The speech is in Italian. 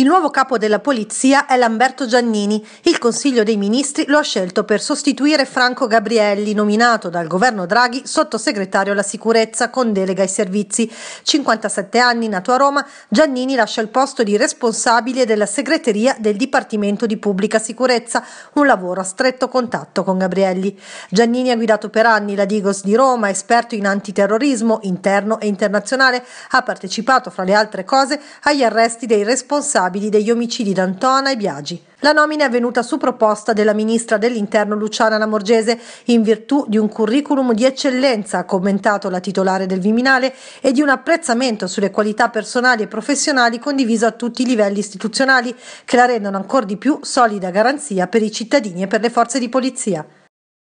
Il nuovo capo della polizia è Lamberto Giannini. Il Consiglio dei Ministri lo ha scelto per sostituire Franco Gabrielli, nominato dal governo Draghi sottosegretario alla sicurezza con delega ai servizi. 57 anni, nato a Roma, Giannini lascia il posto di responsabile della segreteria del Dipartimento di Pubblica Sicurezza, un lavoro a stretto contatto con Gabrielli. Giannini ha guidato per anni la Digos di Roma, esperto in antiterrorismo interno e internazionale, ha partecipato fra le altre cose agli arresti dei responsabili responsabili degli omicidi d'Antona e Biagi. La nomina è avvenuta su proposta della ministra dell'Interno Luciana Lamorgese in virtù di un curriculum di eccellenza, ha commentato la titolare del Viminale, e di un apprezzamento sulle qualità personali e professionali condiviso a tutti i livelli istituzionali, che la rendono ancora di più solida garanzia per i cittadini e per le forze di polizia.